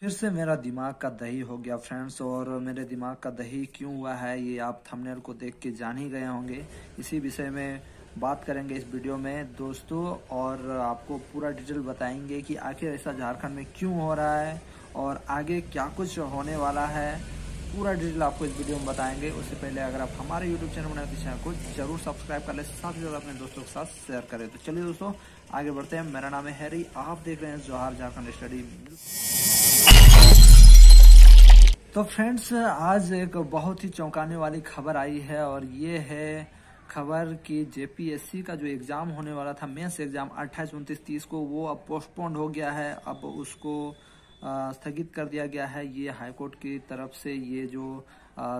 फिर से मेरा दिमाग का दही हो गया फ्रेंड्स और मेरे दिमाग का दही क्यों हुआ है ये आप थंबनेल को देख के जान ही गए होंगे इसी विषय में बात करेंगे इस वीडियो में दोस्तों और आपको पूरा डिटेल बताएंगे कि आखिर ऐसा झारखंड में क्यों हो रहा है और आगे क्या कुछ होने वाला है पूरा डिटेल आपको इस वीडियो में बताएंगे उससे पहले अगर आप हमारे यूट्यूब चैनल बनाए तो चैनल को जरूर सब्सक्राइब कर ले साथ ही साथ अपने दोस्तों के साथ शेयर करें तो चलिए दोस्तों आगे बढ़ते हैं मेरा नाम है हैरी आप देख रहे हैं जोहार झारखंड स्टडी तो फ्रेंड्स आज एक बहुत ही चौंकाने वाली खबर आई है और ये है खबर कि जेपीएससी का जो एग्ज़ाम होने वाला था मेंस एग्ज़ाम 28, उनतीस तीस को वो अब पोस्टपोन हो गया है अब उसको स्थगित कर दिया गया है ये हाईकोर्ट की तरफ से ये जो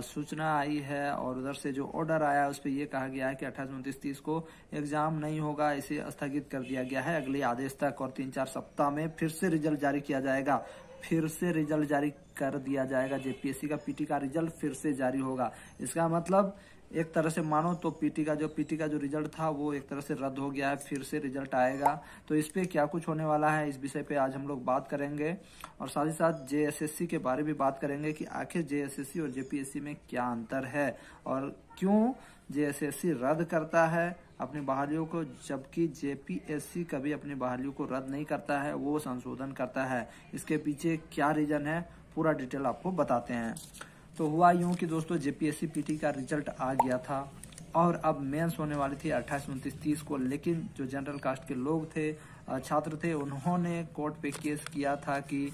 सूचना आई है और उधर से जो ऑर्डर आया उस पर यह कहा गया है कि अट्ठाईस उनतीस तीस को एग्जाम नहीं होगा इसे स्थगित कर दिया गया है अगले आदेश तक और तीन चार सप्ताह में फिर से रिजल्ट जारी किया जाएगा फिर से रिजल्ट जारी कर दिया जाएगा जेपीएससी का पीटी का रिजल्ट फिर से जारी होगा इसका मतलब एक तरह से मानो तो पीटी का जो पीटी का जो रिजल्ट था वो एक तरह से रद्द हो गया है फिर से रिजल्ट आएगा तो इस पे क्या कुछ होने वाला है इस विषय पे आज हम लोग बात करेंगे और साथ ही साथ जेएसएससी के बारे में बात करेंगे कि आखिर जेएसएससी और जेपीएससी में क्या अंतर है और क्यों जेएसएससी रद्द करता है अपनी बहालियों को जबकि जेपीएससी कभी अपनी बहालियों को रद्द नहीं करता है वो संशोधन करता है इसके पीछे क्या रीजन है पूरा डिटेल आपको बताते हैं तो हुआ यूं कि दोस्तों जेपीएससी पीटी का रिजल्ट आ गया था और अब मेंस होने वाली थी अट्ठाईस उनतीस तीस को लेकिन जो जनरल कास्ट के लोग थे छात्र थे उन्होंने कोर्ट पे केस किया था कि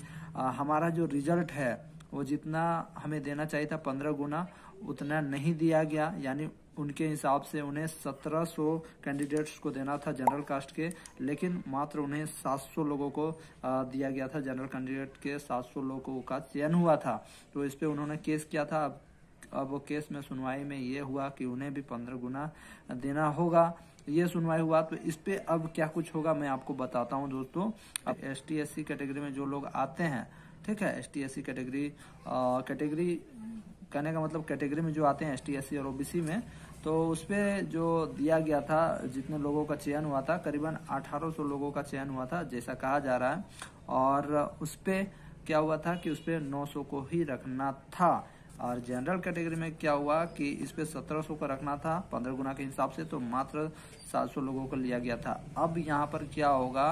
हमारा जो रिजल्ट है वो जितना हमें देना चाहिए था पंद्रह गुना उतना नहीं दिया गया यानी उनके हिसाब से उन्हें 1700 कैंडिडेट्स को देना था जनरल कास्ट के लेकिन मात्र उन्हें 700 लोगों को दिया गया था जनरल कैंडिडेट के 700 लोगों का चयन हुआ था तो इस पर उन्होंने केस किया था अब अब वो केस में सुनवाई में ये हुआ कि उन्हें भी पंद्रह गुना देना होगा ये सुनवाई हुआ तो इस पे अब क्या कुछ होगा मैं आपको बताता हूँ दोस्तों अब एस टी कैटेगरी में जो लोग आते हैं ठीक है एस टी कैटेगरी कैटेगरी कहने का मतलब कैटेगरी में जो आते हैं एस टी एस सी और ओबीसी में तो उस पर जो दिया गया था जितने लोगों का चयन हुआ था करीबन 1800 लोगों का चयन हुआ था जैसा कहा जा रहा है और उस पर क्या हुआ था कि उस पर नौ को ही रखना था और जनरल कैटेगरी में क्या हुआ कि इस पर सत्रह सौ का रखना था पंद्रह गुना के हिसाब से तो मात्र सात सौ लोगों को लिया गया था अब यहाँ पर क्या होगा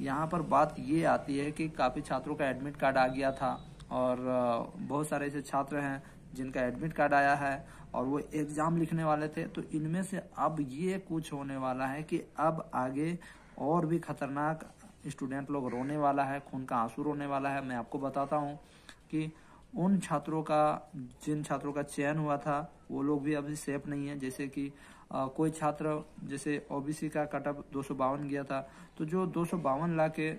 यहाँ पर बात ये आती है कि काफ़ी छात्रों का एडमिट कार्ड आ गया था और बहुत सारे ऐसे छात्र हैं जिनका एडमिट कार्ड आया है और वो एग्ज़ाम लिखने वाले थे तो इनमें से अब ये कुछ होने वाला है कि अब आगे और भी खतरनाक स्टूडेंट लोग रोने वाला है खून का आंसू रोने वाला है मैं आपको बताता हूँ कि उन छात्रों का जिन छात्रों का चयन हुआ था वो लोग भी अभी सेफ नहीं है जैसे कि आ, कोई छात्र जैसे ओबीसी का कटअप दो गया था तो जो दो लाख के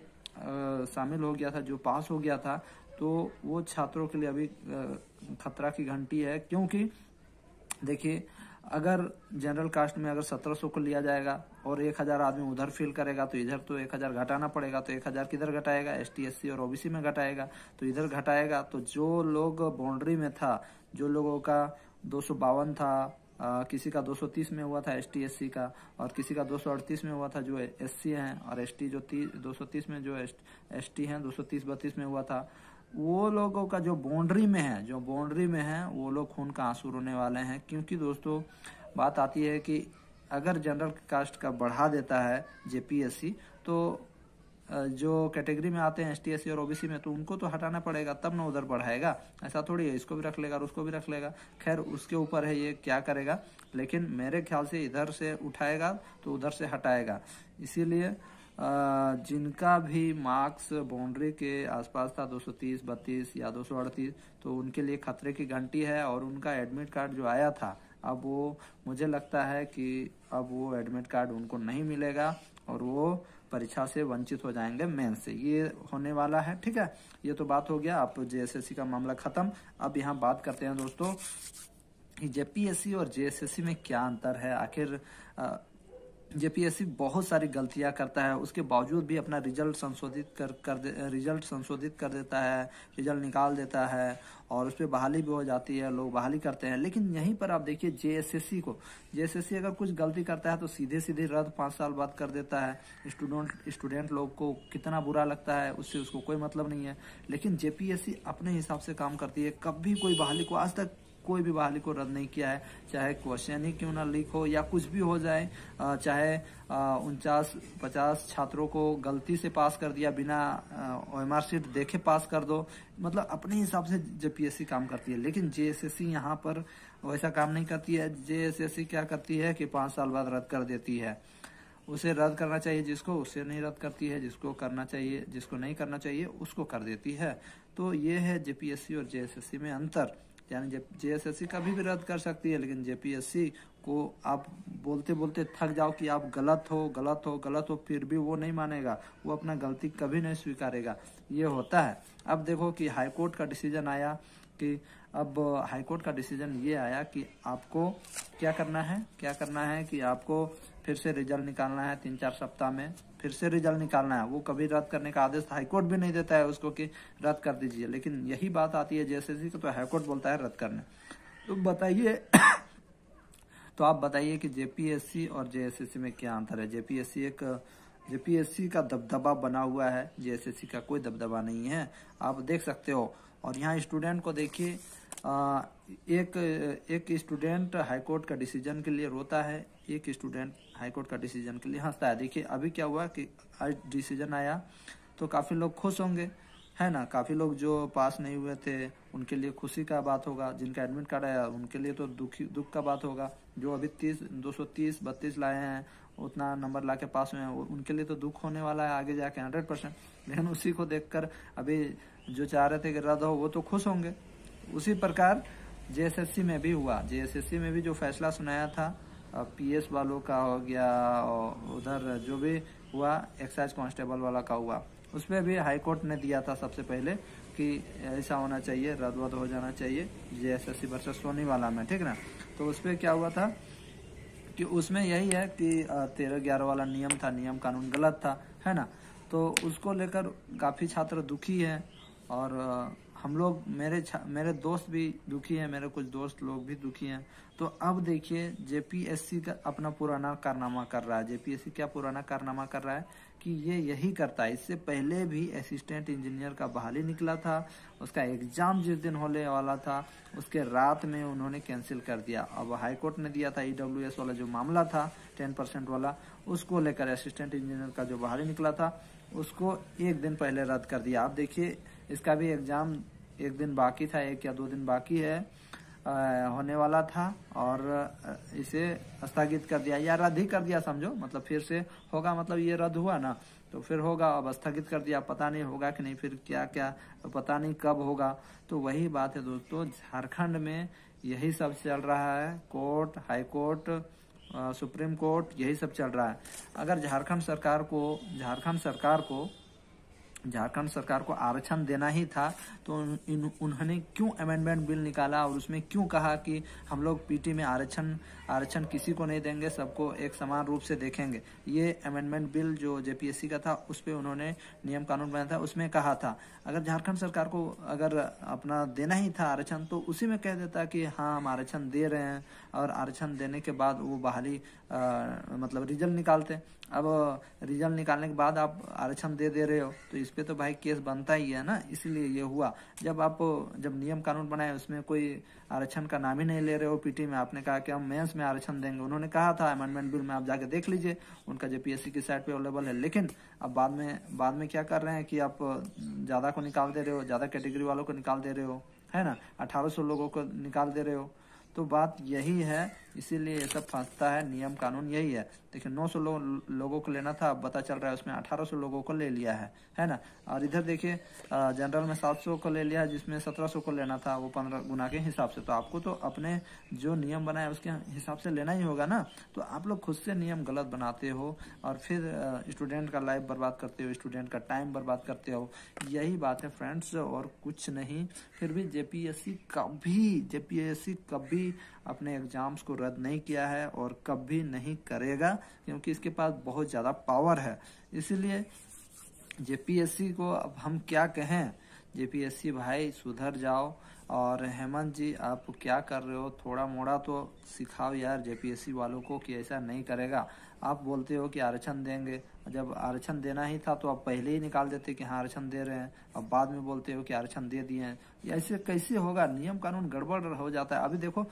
शामिल हो गया था जो पास हो गया था तो वो छात्रों के लिए अभी खतरा की घंटी है क्योंकि देखिए अगर जनरल कास्ट में अगर सत्रह सौ को लिया जाएगा और एक हजार आदमी उधर फील करेगा तो इधर तो एक हजार घटाना पड़ेगा तो एक हजार किधर घटाएगा एस टी एस सी और ओबीसी में घटाएगा तो इधर घटाएगा तो जो लोग बाउंड्री में था जो लोगों का दो सौ बावन था आ, किसी का 230 में हुआ था एस टी का और किसी का 238 में हुआ था जो एस हैं और एस जो ती, 230 में जो एस टी हैं 230 सौ में हुआ था वो लोगों का जो बाउंड्री में है जो बाउंड्री में है वो लोग खून का आंसू रोने वाले हैं क्योंकि दोस्तों बात आती है कि अगर जनरल कास्ट का बढ़ा देता है जेपीएससी तो जो कैटेगरी में आते हैं एस और ओबीसी में तो उनको तो हटाना पड़ेगा तब ना उधर बढ़ाएगा ऐसा थोड़ी है इसको भी रख लेगा और उसको भी रख लेगा खैर उसके ऊपर है ये क्या करेगा लेकिन मेरे ख्याल से इधर से उठाएगा तो उधर से हटाएगा इसीलिए जिनका भी मार्क्स बाउंड्री के आसपास था 230, 32 या 238 तो उनके लिए खतरे की घंटी है और उनका एडमिट कार्ड जो आया था अब वो मुझे लगता है कि अब वो एडमिट कार्ड उनको नहीं मिलेगा और वो परीक्षा से वंचित हो जाएंगे मेन से ये होने वाला है ठीक है ये तो बात हो गया अब जेएसएससी का मामला खत्म अब यहाँ बात करते हैं दोस्तों जेपीएससी और जेएसएससी में क्या अंतर है आखिर जेपीएससी बहुत सारी गलतियां करता है उसके बावजूद भी अपना रिजल्ट संशोधित कर कर दे रिजल्ट संशोधित कर देता है रिजल्ट निकाल देता है और उस पर बहाली भी हो जाती है लोग बहाली करते हैं लेकिन यहीं पर आप देखिए जेएसएससी को जेएसएससी अगर कुछ गलती करता है तो सीधे सीधे रद्द पाँच साल बाद कर देता है स्टूडेंट स्टूडेंट लोग को कितना बुरा लगता है उससे उसको कोई मतलब नहीं है लेकिन जे अपने हिसाब से काम करती है कभी कोई बहाली को आज तक कोई भी बहाली को रद्द नहीं किया है चाहे क्वेश्चन ही क्यों ना लीक हो या कुछ भी हो जाए चाहे उनचास पचास छात्रों को गलती से पास कर दिया बिना ओ एम देखे पास कर दो मतलब अपने हिसाब से जेपीएससी काम करती है लेकिन जेएसएससी यहाँ पर वैसा काम नहीं करती है जे क्या करती है कि पांच साल बाद रद्द कर देती है उसे रद्द करना चाहिए जिसको उसे नहीं रद्द करती है जिसको करना चाहिए जिसको नहीं करना चाहिए उसको कर देती है तो ये है जेपीएससी और जेएसएससी में अंतर यानी जेएसएससी का भी रद्द कर सकती है लेकिन जेपीएससी को आप बोलते बोलते थक जाओ कि आप गलत हो गलत हो गलत हो फिर भी वो नहीं मानेगा वो अपना गलती कभी नहीं स्वीकारेगा ये होता है अब देखो कि हाईकोर्ट का डिसीजन आया कि अब हाईकोर्ट का डिसीजन ये आया कि आपको क्या करना है क्या करना है कि आपको फिर से रिजल्ट निकालना है तीन चार सप्ताह में फिर से रिजल्ट निकालना है वो कभी रद्द करने का आदेश हाईकोर्ट भी नहीं देता है उसको कि रद्द कर दीजिए लेकिन यही बात आती है जेएसएससी को तो हाईकोर्ट बोलता है रद्द करने तो बताइए तो आप बताइए कि जेपीएससी और जेएसएससी में क्या अंतर है जेपीएससी एक जेपीएससी का दबदबा बना हुआ है जेएसएससी का कोई दबदबा नहीं है आप देख सकते हो और यहाँ स्टूडेंट को देखिए एक एक स्टूडेंट हाईकोर्ट का डिसीजन के लिए रोता है एक स्टूडेंट हाईकोर्ट का डिसीजन के लिए हंसता हाँ, है देखिए अभी क्या हुआ कि आज डिसीजन आया तो काफ़ी लोग खुश होंगे है ना काफ़ी लोग जो पास नहीं हुए थे उनके लिए खुशी का बात होगा जिनका एडमिट कार्ड आया उनके लिए तो दुखी दुख का बात होगा जो अभी तीस दो सौ तीस बत्तीस लाए हैं उतना नंबर ला के पास हुए हैं उनके लिए तो दुख होने वाला है आगे जाके हंड्रेड परसेंट लेकिन उसी को देखकर अभी जो चाह रहे थे कि रद्द हो वो तो खुश होंगे उसी प्रकार जेएसएससी में भी हुआ जेएसएससी में भी जो फैसला सुनाया था पीएस वालों का हो गया और उधर जो भी हुआ एक्साइज कांस्टेबल वाला का हुआ उसमें भी हाईकोर्ट ने दिया था सबसे पहले कि ऐसा होना चाहिए रद्द वद हो जाना चाहिए जे एस एस सी सोनी वाला में ठीक ना तो उसमें क्या हुआ था कि उसमें यही है कि तेरह ग्यारह वाला नियम था नियम कानून गलत था है ना तो उसको लेकर काफ़ी छात्र दुखी हैं और हम लोग मेरे मेरे दोस्त भी दुखी हैं मेरे कुछ दोस्त लोग भी दुखी हैं तो अब देखिए जेपीएससी का अपना पुराना कारनामा कर रहा है जेपीएससी क्या पुराना कारनामा कर रहा है कि ये यही करता है इससे पहले भी असिस्टेंट इंजीनियर का बहाली निकला था उसका एग्जाम जिस दिन होने वाला था उसके रात में उन्होंने कैंसिल कर दिया अब हाईकोर्ट ने दिया था ईडब्ल्यू वाला जो मामला था टेन परसेंट वाला उसको लेकर असिस्टेंट इंजीनियर का जो बहाली निकला था उसको एक दिन पहले रद्द कर दिया आप देखिए इसका भी एग्ज़ाम एक दिन बाकी था एक या दो दिन बाकी है आ, होने वाला था और इसे स्थगित कर दिया या रद्द ही कर दिया समझो मतलब फिर से होगा मतलब ये रद्द हुआ ना तो फिर होगा अब स्थगित कर दिया पता नहीं होगा कि नहीं फिर क्या क्या तो पता नहीं कब होगा तो वही बात है दोस्तों झारखंड में यही सब चल रहा है court high court supreme court यही सब चल रहा है अगर झारखंड सरकार को झारखंड सरकार को झारखंड सरकार को आरक्षण देना ही था तो इन उन्होंने क्यों अमेंडमेंट बिल निकाला और उसमें क्यों कहा कि हम लोग पीटी में आरक्षण आरक्षण किसी को नहीं देंगे सबको एक समान रूप से देखेंगे ये अमेंडमेंट बिल जो जेपीएससी का था उस पर उन्होंने नियम कानून बनाया था उसमें कहा था अगर झारखंड सरकार को अगर अपना देना ही था आरक्षण तो उसी में कह देता कि हाँ हम आरक्षण दे रहे हैं और आरक्षण देने के बाद वो बहाली मतलब रिजल्ट निकालते अब रिजल्ट निकालने के बाद आप आरक्षण दे दे रहे हो तो इस पे तो भाई केस बनता ही है ना इसलिए ये हुआ जब आप जब नियम कानून बनाए उसमें कोई आरक्षण का नाम ही नहीं ले रहे हो पीटी में आपने कहा कि हम मेंस में आरक्षण देंगे उन्होंने कहा था अमेंडमेंट बिल में आप जाके देख लीजिए उनका जो पीएससी की साइड पे अवेलेबल है लेकिन अब बाद में बाद में क्या कर रहे हैं कि आप ज़्यादा को निकाल दे रहे हो ज़्यादा कैटेगरी वालों को निकाल दे रहे हो है ना अठारह लोगों को निकाल दे रहे हो तो बात यही है इसीलिए ये सब फंसता है नियम कानून यही है देखिए 900 लो, लोगों को लेना था अब पता चल रहा है उसमें 1800 लोगों को ले लिया है है ना और इधर देखिए जनरल में 700 को ले लिया है जिसमें 1700 को लेना था वो पंद्रह गुना के हिसाब से तो आपको तो अपने जो नियम बनाए उसके हिसाब से लेना ही होगा ना तो आप लोग खुद से नियम गलत बनाते हो और फिर स्टूडेंट का लाइफ बर्बाद करते हो स्टूडेंट का टाइम बर्बाद करते हो यही बात है फ्रेंड्स और कुछ नहीं फिर भी जेपीएससी कभी जेपीएससी कभी अपने एग्जाम्स को रद्द नहीं किया है और कभी नहीं करेगा क्योंकि इसके पास बहुत ज़्यादा पावर है इसीलिए जेपीएससी को अब हम क्या कहें जेपीएससी भाई सुधर जाओ और हेमंत जी आप क्या कर रहे हो थोड़ा मोड़ा तो सिखाओ यार जेपीएससी वालों को कि ऐसा नहीं करेगा आप बोलते हो कि आरक्षण देंगे जब आरक्षण देना ही था तो आप पहले ही निकाल देते कि हाँ आरक्षण दे रहे हैं अब बाद में बोलते हो कि आरक्षण दे दिए हैं ऐसे कैसे होगा नियम कानून गड़बड़ हो जाता है अभी देखो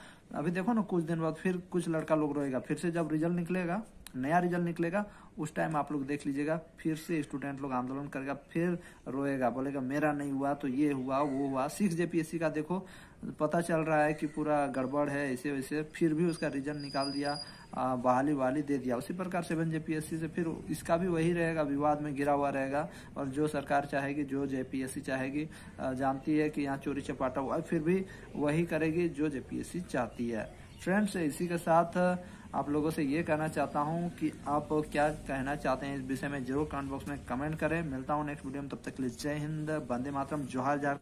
अभी देखो ना कुछ दिन बाद फिर कुछ लड़का लोग रहेगा फिर से जब रिजल्ट निकलेगा नया रिजल्ट निकलेगा उस टाइम आप लोग देख लीजिएगा फिर से स्टूडेंट लोग आंदोलन करेगा फिर रोएगा बोलेगा मेरा नहीं हुआ तो ये हुआ वो हुआ सिक्स जेपीएससी का देखो पता चल रहा है कि पूरा गड़बड़ है ऐसे वैसे फिर भी उसका रिजल्ट निकाल दिया बहाली बहाली दे दिया उसी प्रकार सेवन जेपीएससी से फिर इसका भी वही रहेगा विवाद में गिरा हुआ रहेगा और जो सरकार चाहेगी जो जेपीएससी चाहेगी जानती है कि यहाँ चोरी चपाटा हुआ फिर भी वही करेगी जो जेपीएससी चाहती है फ्रेंड्स इसी के साथ आप लोगों से ये कहना चाहता हूँ कि आप क्या कहना चाहते हैं इस विषय में जरूर कमेंट बॉक्स में कमेंट करें मिलता हूँ नेक्स्ट वीडियो में तब तक लिए जय हिंद बंदे मातरम जोहार जा